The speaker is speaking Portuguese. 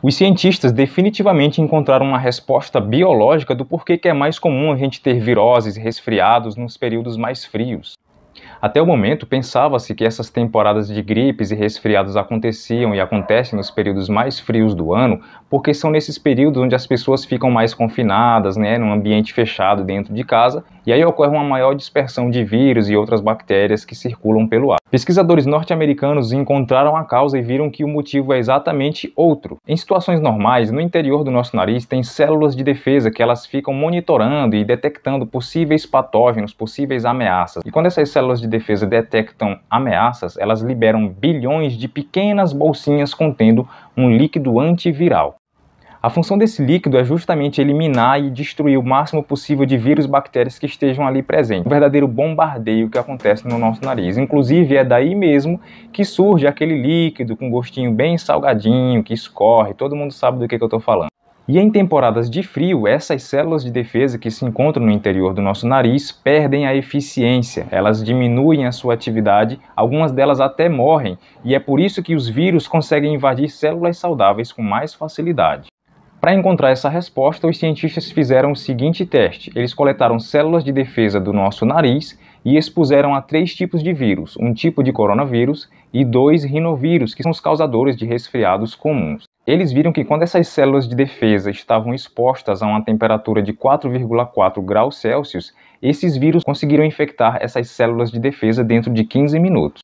Os cientistas definitivamente encontraram uma resposta biológica do porquê que é mais comum a gente ter viroses e resfriados nos períodos mais frios. Até o momento, pensava-se que essas temporadas de gripes e resfriados aconteciam e acontecem nos períodos mais frios do ano, porque são nesses períodos onde as pessoas ficam mais confinadas, né, num ambiente fechado dentro de casa, e aí ocorre uma maior dispersão de vírus e outras bactérias que circulam pelo ar. Pesquisadores norte-americanos encontraram a causa e viram que o motivo é exatamente outro. Em situações normais, no interior do nosso nariz tem células de defesa que elas ficam monitorando e detectando possíveis patógenos, possíveis ameaças. E quando essas células de defesa detectam ameaças, elas liberam bilhões de pequenas bolsinhas contendo um líquido antiviral. A função desse líquido é justamente eliminar e destruir o máximo possível de vírus e bactérias que estejam ali presentes. Um verdadeiro bombardeio que acontece no nosso nariz. Inclusive, é daí mesmo que surge aquele líquido com gostinho bem salgadinho, que escorre, todo mundo sabe do que, que eu estou falando. E em temporadas de frio, essas células de defesa que se encontram no interior do nosso nariz perdem a eficiência, elas diminuem a sua atividade, algumas delas até morrem, e é por isso que os vírus conseguem invadir células saudáveis com mais facilidade. Para encontrar essa resposta, os cientistas fizeram o seguinte teste: eles coletaram células de defesa do nosso nariz e expuseram a três tipos de vírus, um tipo de coronavírus e dois rinovírus, que são os causadores de resfriados comuns. Eles viram que quando essas células de defesa estavam expostas a uma temperatura de 4,4 graus Celsius, esses vírus conseguiram infectar essas células de defesa dentro de 15 minutos.